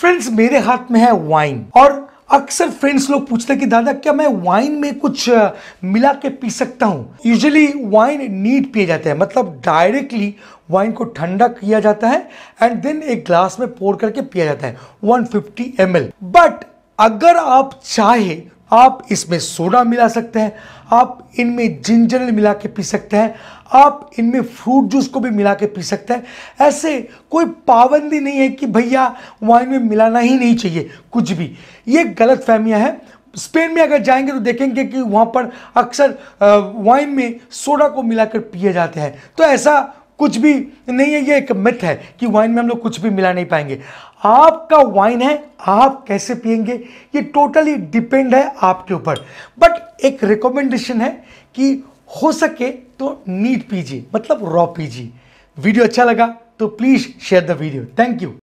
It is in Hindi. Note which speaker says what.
Speaker 1: फ्रेंड्स मेरे हाथ में है वाइन और अक्सर फ्रेंड्स लोग पूछते हैं कि दादा क्या मैं वाइन में कुछ मिला के पी सकता हूँ यूजली वाइन नीट पिए जाते हैं मतलब डायरेक्टली वाइन को ठंडा किया जाता है एंड देन एक ग्लास में पोर करके पिया जाता है 150 ml बट अगर आप चाहे आप इसमें सोडा मिला सकते हैं आप इनमें जिंजर मिला के पी सकते हैं आप इनमें फ्रूट जूस को भी मिला के पी सकते हैं ऐसे कोई पाबंदी नहीं है कि भैया वाइन में मिलाना ही नहीं चाहिए कुछ भी ये गलत फहमियाँ हैं स्पेन में अगर जाएंगे तो देखेंगे कि वहाँ पर अक्सर वाइन में सोडा को मिलाकर पिए जाते हैं तो ऐसा कुछ भी नहीं है ये एक मिथ है कि वाइन में हम लोग कुछ भी मिला नहीं पाएंगे आपका वाइन है आप कैसे पियेंगे ये टोटली डिपेंड है आपके ऊपर बट एक रिकमेंडेशन है कि हो सके तो नीट पीजिए मतलब रॉ पीजिए वीडियो अच्छा लगा तो please share the video thank you